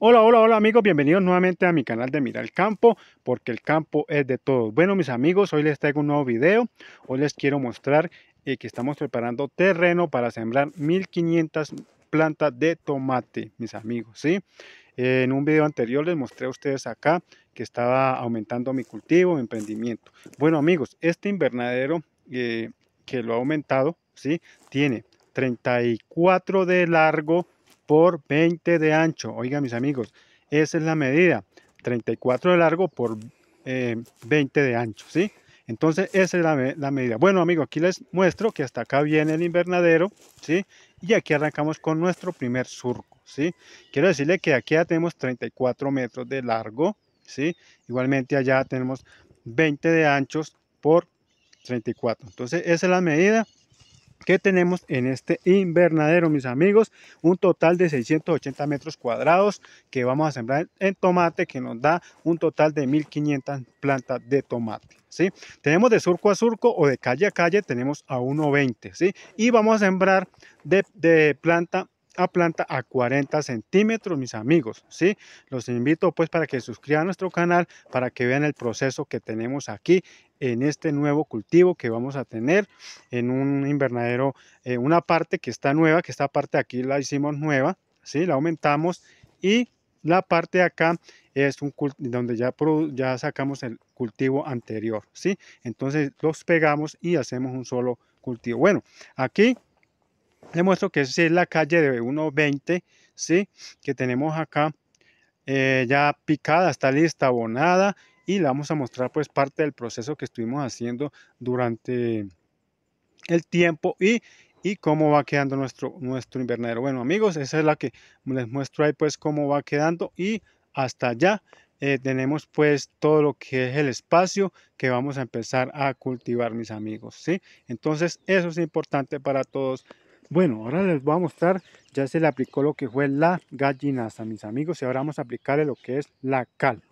Hola, hola, hola amigos, bienvenidos nuevamente a mi canal de Mira el Campo, porque el campo es de todos. Bueno mis amigos, hoy les traigo un nuevo video, hoy les quiero mostrar eh, que estamos preparando terreno para sembrar 1500 plantas de tomate, mis amigos, ¿sí? en un video anterior les mostré a ustedes acá que estaba aumentando mi cultivo, mi emprendimiento. Bueno amigos, este invernadero eh, que lo ha aumentado, ¿sí? Tiene 34 de largo, por 20 de ancho. Oiga, mis amigos, esa es la medida. 34 de largo por 20 eh, de ancho, ¿sí? Entonces, esa es la, medida. Bueno, amigos, aquí les muestro que hasta acá viene el invernadero, ¿sí? Y aquí arrancamos con nuestro primer surco, ¿sí? Quiero decirle que aquí ya tenemos 34 metros de largo, ¿sí? Igualmente allá tenemos 20 de anchos por 34. Entonces, esa es la medida que tenemos en este invernadero, mis amigos. Un total de 680 metros cuadrados que vamos a sembrar en tomate, que nos da un total de 1500 plantas de tomate. ¿sí? Tenemos de surco a surco o de calle a calle, tenemos a 1,20. ¿sí? Y vamos a sembrar de, planta a planta a 40 centímetros, mis amigos, ¿sí? Los invito pues para que suscriban a nuestro canal, para que vean el proceso que tenemos aquí en este nuevo cultivo que vamos a tener en un invernadero, eh, una parte que está nueva, que esta parte aquí la hicimos nueva, ¿sí? la aumentamos y la parte de acá es un donde ya, ya sacamos el cultivo anterior, ¿sí? Entonces los pegamos y hacemos un solo cultivo. Bueno, aquí les muestro que es la calle de 1.20, ¿sí? Que tenemos acá eh, ya picada, está lista, abonada y le vamos a mostrar pues parte del proceso que estuvimos haciendo durante el tiempo y, cómo va quedando nuestro, nuestro invernadero. Bueno amigos, esa es la que les muestro ahí pues cómo va quedando y hasta allá eh, tenemos pues todo lo que es el espacio que vamos a empezar a cultivar mis amigos, ¿sí? Entonces eso es importante para todos bueno, ahora les voy a mostrar, ya se le aplicó lo que fue la gallinaza, mis amigos, y ahora vamos a aplicarle lo que es la cal.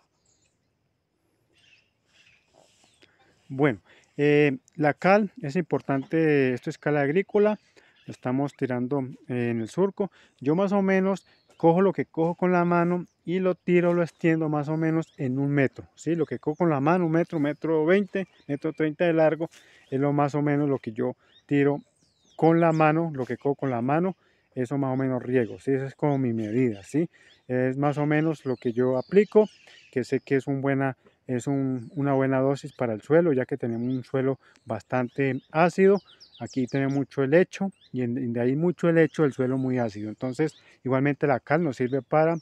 Bueno, eh, la cal es importante, esto es cal agrícola, lo estamos tirando en el surco. Yo más o menos cojo lo que cojo con la mano y lo tiro, lo extiendo más o menos en un metro. ¿sí? Lo que cojo con la mano, un metro, metro 20, metro 30 de largo, es lo más o menos lo que yo tiro con la mano, lo que cojo con la mano, eso más o menos riego. ¿sí? Esa es como mi medida. ¿sí? Es más o menos lo que yo aplico, que sé que es una buena es una buena dosis para el suelo, ya que tenemos un suelo bastante ácido. Aquí tenemos mucho helecho y de ahí mucho helecho, el suelo muy ácido. Entonces, igualmente la cal nos sirve para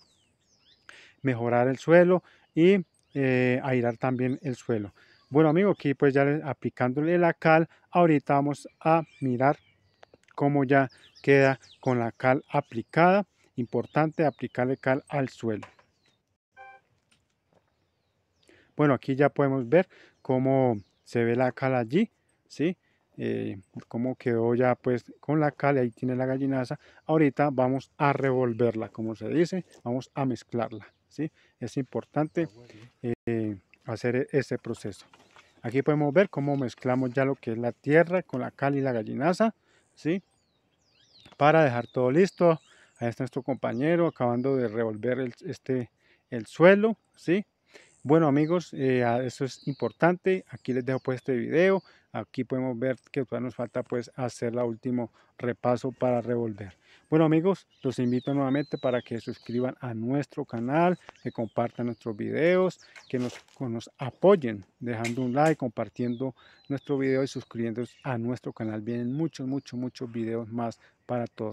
mejorar el suelo y eh, airar también el suelo. Bueno, amigo, aquí pues ya aplicándole la cal, ahorita vamos a mirar cómo ya queda con la cal aplicada. Importante aplicarle cal al suelo. Bueno, aquí ya podemos ver cómo se ve la cal allí, ¿sí? Eh, cómo quedó ya pues con la cal, ahí tiene la gallinaza. Ahorita vamos a revolverla, como se dice, vamos a mezclarla, ¿sí? Es importante eh, hacer ese proceso. Aquí podemos ver cómo mezclamos ya lo que es la tierra con la cal y la gallinaza, ¿sí? Para dejar todo listo. Ahí está nuestro compañero acabando de revolver este, el suelo, ¿sí? Bueno amigos, eh, eso es importante. Aquí les dejo pues este video. Aquí podemos ver que todavía nos falta pues hacer la último repaso para revolver. Bueno amigos, los invito nuevamente para que se suscriban a nuestro canal, que compartan nuestros videos, que nos, que nos apoyen dejando un like, compartiendo nuestro video y suscribiéndose a nuestro canal. Vienen muchos, muchos, muchos videos más para todos.